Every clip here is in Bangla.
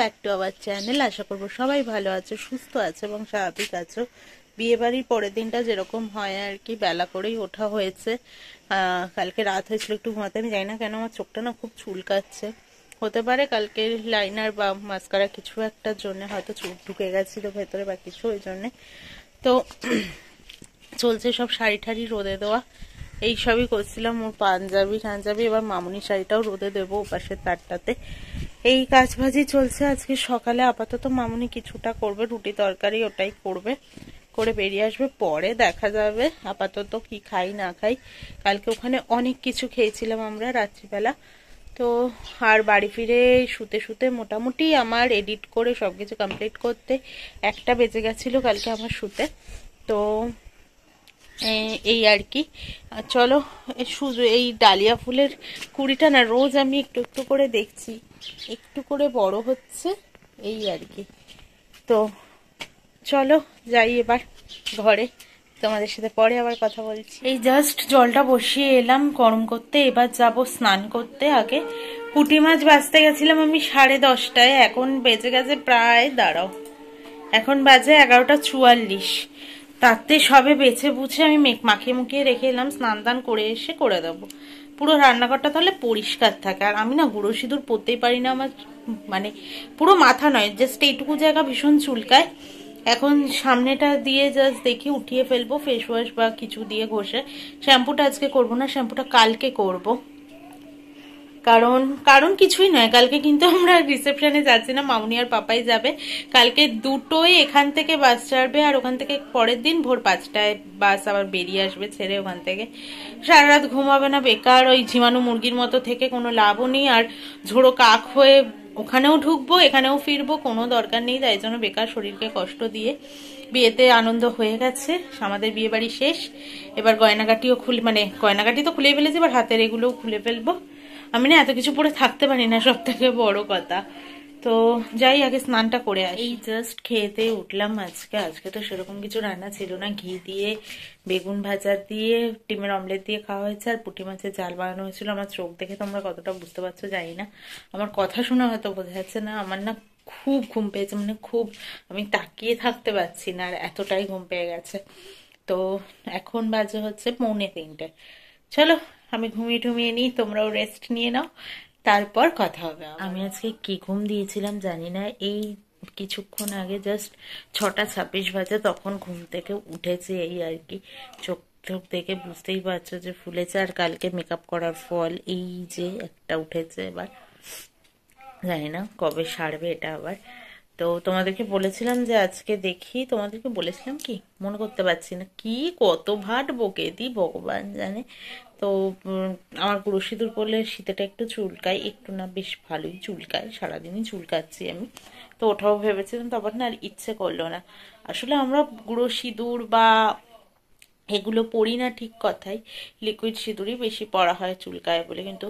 ব্যাক টু আওয়ার চ্যানেল আশা করবো সবাই ভালো আছো সুস্থ আছো এবং স্বাভাবিক আছো বিয়েবাড়ির পরের দিনটা যেরকম হয় আর কি বেলা করেই ওঠা হয়েছে কালকে রাত হয়েছিল একটু ঘুমাতে আমি জানি না কেন আমার চোখটা না খুব চুলকাচ্ছে হতে পারে কালকে লাইনার বা মাস্কারা কিছু একটার জন্য হয়তো চোখ ঢুকে গেছিলো ভেতরে বা কিছু ওই জন্যে তো চলছে সব শাড়ি ঠাড়ি রোদে দেওয়া এই সবই করছিলাম ওর পাঞ্জাবি টাঞ্জাবি এবার মামুনি শাড়িটাও রোদে দেবো ওপাশের তারটাতে এই কাজ ভাজি চলছে আজকে সকালে আপাতত মামুনি কিছুটা করবে রুটি তরকারি ওটাই করবে করে বেরিয়ে আসবে পরে দেখা যাবে আপাতত কি খাই না খাই কালকে ওখানে অনেক কিছু খেয়েছিলাম আমরা রাত্রিবেলা তো আর বাড়ি ফিরে শুতে শুতে মোটামুটি আমার এডিট করে সব কিছু কমপ্লিট করতে একটা বেজে গেছিলো কালকে আমার শুতে তো এই আর কি চলো শুধু এই ডালিয়া ফুলের কুড়িটা না রোজ আমি একটু একটু করে দেখছি একটু করে বড় হচ্ছে এই আর কি তো চলো যাই এবার ঘরে তোমাদের সাথে পরে আবার কথা বলছি এই জাস্ট জলটা বসিয়ে এলাম গরম করতে এবার যাব স্নান করতে আগে পুঁটি মাছ বাঁচতে গেছিলাম আমি সাড়ে দশটায় এখন বেজে গেছে প্রায় দাঁড়াও এখন বাজে এগারোটা চুয়াল্লিশ তাতে সবে বেছে বুঝে আমি মেক মাখিয়ে মুখিয়ে রেখে এলাম স্নান টান করে এসে করে দেবো পুরো রান্নাঘরটা তাহলে পরিষ্কার থাকে আর আমি না গুঁড়ো সিঁদুর পরতেই পারি না আমার মানে পুরো মাথা নয় জাস্ট এইটুকু জায়গা ভীষণ চুলকায় এখন সামনেটা দিয়ে জাস্ট দেখি উঠিয়ে ফেলবো ফেস ওয়াশ বা কিছু দিয়ে ঘষে শ্যাম্পুটা আজকে করব না শ্যাম্পুটা কালকে করবো কারণ কারণ কিছুই নয় কালকে কিন্তু আমরা রিসেপশনে যাচ্ছি না মামুনি আর পাপাই যাবে কালকে দুটোই এখান থেকে বাস ছাড়বে আর ওখান থেকে পরের দিন ভোর পাঁচটায় বাস আবার বেরিয়ে আসবে ছেড়ে ওখান থেকে সারা রাত ঘুমাবে না বেকার ওই ঝিমানু মুরগির মতো থেকে কোনো লাভও নেই আর ঝোড়ো কাক হয়ে ওখানেও ঢুকবো এখানেও ফিরবো কোনো দরকার নেই তাই জন্য বেকার শরীরকে কষ্ট দিয়ে বিয়েতে আনন্দ হয়ে গেছে আমাদের বিয়ে বাড়ি শেষ এবার গয়নাগাটিও খুলে মানে গয়নাগাটি তো খুলে ফেলেছি এবার হাতের এগুলোও খুলে ফেলবো আমি না এত কিছু পরে থাকতে পারি না সব থেকে বড় কথা তো যাই আগে স্নানটা করে আসি এই জাস্ট খেতে উঠলাম আজকে আজকে তো সেরকম কিছু রান্না ছিল না ঘি দিয়ে বেগুন ভাজা দিয়ে ডিমের অমলেট দিয়ে খাওয়া হয়েছে আর পুঁটি মাছের জাল বানানো হয়েছিল আমার চোখ দেখে তোমরা কতটা বুঝতে পারছো জানি না আমার কথা শুনে হয়তো বোঝা যাচ্ছে না আমার না খুব ঘুম পেয়েছে মানে খুব আমি তাকিয়ে থাকতে পারছি না আর এতটাই ঘুম পেয়ে গেছে তো এখন বাজে হচ্ছে পৌনে তিনটে চলো আমি ঘুমিয়ে ঠুমিয়ে নিই তোমরাও রেস্ট নিয়ে নাও তারপর কথা হবে আমি আজকে কি ঘুম দিয়েছিলাম জানি না এই কিছুক্ষণ আগে জাস্ট ছটা ছাব্বিশ বাজে তখন ঘুম থেকে উঠেছে এই আর কি চোখ চোখ দেখে বুঝতেই পারছো যে ফুলেছে আর কালকে মেকআপ করার ফল এই যে একটা উঠেছে এবার জানি না কবে সারবে এটা আবার তো তোমাদেরকে বলেছিলাম যে আজকে দেখি তোমাদেরকে বলেছিলাম কি মনে করতে পারছি না কি কত ভাট বকে দি ভগবান জানে তো আমার গুঁড়ো সিঁদুর পরলে শীতেটা একটু চুলকায় একটু না বেশ ভালোই চুলকায় সারাদিনই চুলকাচ্ছি আমি তো ওটাও ভেবেছিলাম তারপর না আর ইচ্ছে করলো না আসলে আমরা গুঁড়ো সিঁদুর বা এগুলো পরি না ঠিক কথাই লিকুইড সিঁদুরই বেশি পরা হয় চুলকায় বলে কিন্তু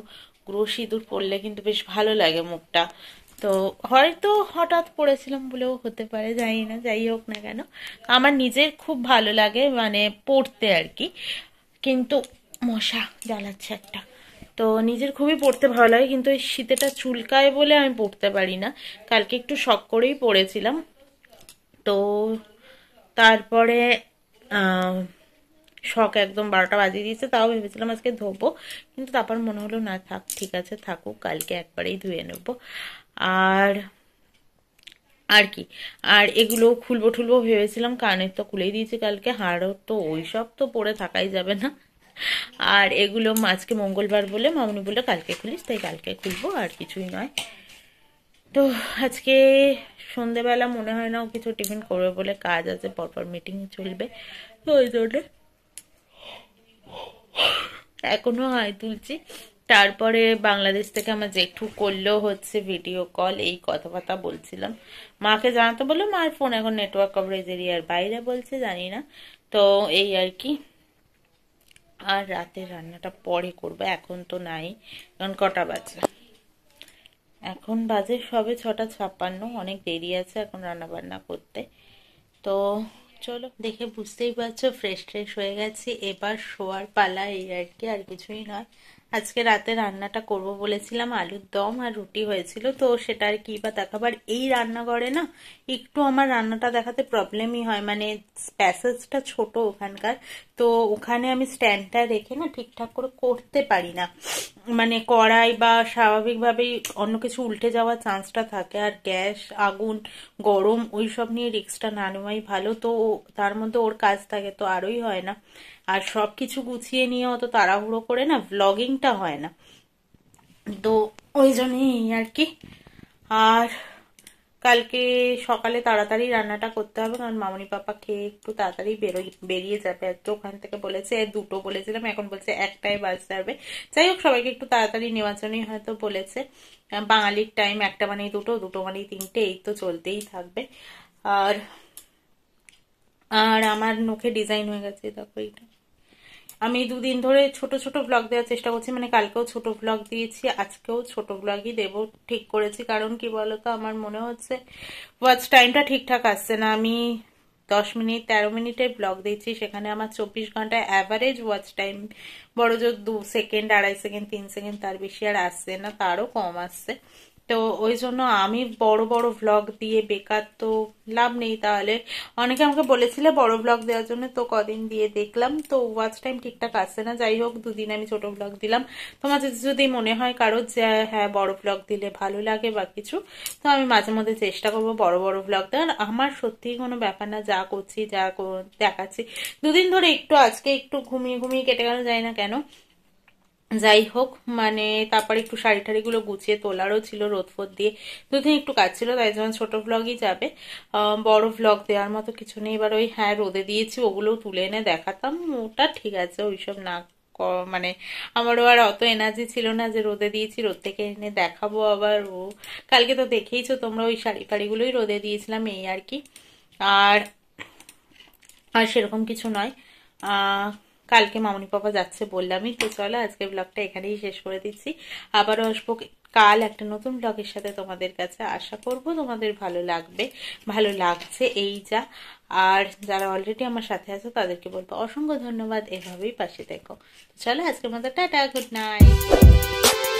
গুঁড়ো সিঁদুর পরলে কিন্তু বেশ ভালো লাগে মুখটা তো হয়তো হঠাৎ পড়েছিলাম বলেও হতে পারে জানি না যাই হোক না কেন আমার নিজের খুব ভালো লাগে মানে পড়তে আর কি কিন্তু মশা জ্বালাচ্ছে একটা তো নিজের খুবই পড়তে ভালো লাগে কিন্তু এই শীতেটা চুলকায় বলে আমি পড়তে পারি না কালকে একটু শখ করেই পড়েছিলাম তো তারপরে শখ একদম বারোটা বাজিয়ে দিয়েছে তাও ভেবেছিলাম আজকে ধোবো কিন্তু তারপর মনে হলো না থাক ঠিক আছে থাকুক কালকে একবারেই ধুয়ে নেবো আর আর কি আর এগুলো খুলবো ঠুলবো ভেবেছিলাম কানের তো খুলেই দিয়েছে কালকে হাড়ও তো ওই সব তো পরে থাকাই যাবে না আর এগুলো আজকে মঙ্গলবার বলে মামনি বললো কালকে খুলিস তাই কালকে খুলবো আর কিছুই নয় তো আজকে সন্ধেবেলা মনে হয় না কিছু টিফিন করবে বলে কাজ আছে পরপর মিটিং চলবে তো ওই জন্যে এখনো হাই তুলছি তারপরে বাংলাদেশ থেকে আমার জেঠু করলেও হচ্ছে ভিডিও কল এই কথাবার্তা বলছিলাম মাকে জানাতে বললো মার ফোন এখন নেটওয়ার্ক কভারেজ এরিয়ার বাইরে বলছে জানি না তো এই আর কি আর রাতে রান্নাটা পরে করবো এখন তো নাই কারণ কটা বাজে এখন বাজে সবে ছটা ছাপ্পান্ন অনেক দেরি আছে এখন রান্না বান্না করতে তো চলো দেখে বুঝতেই পারছো ফ্রেশ ট্রেশ হয়ে গেছি এবার শোয়ার পালা এই আর কি আর কিছুই নয় আজকে রাতে রান্নাটা করব বলেছিলাম আলুর দম আর রুটি হয়েছিল তো সেটা আর কি বা দেখাবার এই রান্নাঘরে না একটু আমার রান্নাটা দেখাতে প্রবলেমই হয় মানে প্যাসেজটা ছোট ওখানকার তো ওখানে আমি স্ট্যান্ডটা রেখে না ঠিকঠাক করে করতে পারি না মানে কড়াই বা স্বাভাবিকভাবেই অন্য কিছু উল্টে যাওয়ার চান্সটা থাকে আর গ্যাস আগুন গরম ওই সব নিয়ে রিক্সটা না নেওয়াই ভালো তো তার মধ্যে ওর কাজ থাকে তো আরোই হয় না আর সব কিছু গুছিয়ে নিয়ে অত তাড়াহুড়ো করে না ব্লগিংটা হয় না তো ওই জন্যই আর কি আর কালকে সকালে তাড়াতাড়ি রান্নাটা করতে হবে কারণ মামনি পাপা খেয়ে একটু তাড়াতাড়ি বেরোয় বেরিয়ে যাবে তো ওখান থেকে বলেছে দুটো বলেছিলাম এখন বলছে একটাই বাস যাবে যাই হোক সবাইকে একটু তাড়াতাড়ি নেওয়ার জন্যই হয়তো বলেছে বাঙালির টাইম একটা মানেই দুটো দুটো মানেই তিনটে এই তো চলতেই থাকবে আর আর আমার নখে ডিজাইন হয়ে গেছে দেখো এইটা আমি দুদিন ধরে ছোট ছোট ব্লগ দেওয়ার চেষ্টা করছি মানে কালকেও ছোট ব্লগ দিয়েছি আজকেও ছোট ব্লগই দেব ঠিক করেছি কারণ কি বলতো আমার মনে হচ্ছে ওয়াচ টাইমটা ঠিকঠাক আসছে না আমি দশ মিনিট তেরো মিনিটের ব্লগ দিচ্ছি সেখানে আমার চব্বিশ ঘন্টা অ্যাভারেজ ওয়াচ টাইম বড় জোর দু সেকেন্ড আড়াই সেকেন্ড তিন সেকেন্ড তার বেশি আর আসছে না তারও কম আসছে তো ওই জন্য আমি বড় বড় ভ্লগ দিয়ে বেকার তো লাভ নেই তাহলে অনেকে আমাকে বলেছিলে বড় ভ্লগ দেওয়ার জন্য তো কদিন দিয়ে দেখলাম তো ওয়াচ টাইম ঠিকঠাক আসছে না যাই হোক দুদিন আমি ছোট ভ্লগ দিলাম তোমার যদি মনে হয় কারো যে হ্যাঁ বড় ভ্লগ দিলে ভালো লাগে বা কিছু তো আমি মাঝে মধ্যে চেষ্টা করবো বড় বড় ভ্লগ দেওয়ার আমার সত্যিই কোনো ব্যাপার না যা করছি যা দেখাচ্ছি দুদিন ধরে একটু আজকে একটু ঘুমিয়ে ঘুমিয়ে কেটে গেল যায় না কেন যাই হোক মানে তারপরে একটু শাড়ি টাড়িগুলো গুছিয়ে তোলারও ছিল রোদ ফোদ দিয়ে দুদিন একটু কাজ ছিল তাই জন্য ছোটো ভ্লগই যাবে বড় ভ্লগ দেওয়ার মতো কিছু নেই এবার ওই হ্যাঁ রোদে দিয়েছি ওগুলোও তুলে এনে দেখাতাম ওটা ঠিক আছে ওইসব না মানে আমারও আর অত এনার্জি ছিল না যে রোদে দিয়েছি রোদ থেকে এনে দেখাবো আবার ও কালকে তো দেখেইছো তোমরা ওই শাড়ি ফাড়িগুলোই রোদে দিয়েছিলাম এই আর কি আর আর সেরকম কিছু নয় কালকে মামনি পাপা যাচ্ছে বললামই তো চলো আজকে ব্লগটা এখানেই শেষ করে দিচ্ছি আবারও আসবো কাল একটা নতুন ব্লগের সাথে তোমাদের কাছে আশা করব তোমাদের ভালো লাগবে ভালো লাগছে এই যা আর যারা অলরেডি আমার সাথে আছে তাদেরকে বলবো অসংখ্য ধন্যবাদ এভাবেই পাশে দেখো চলো আজকের মতো টাটা গুড নাইট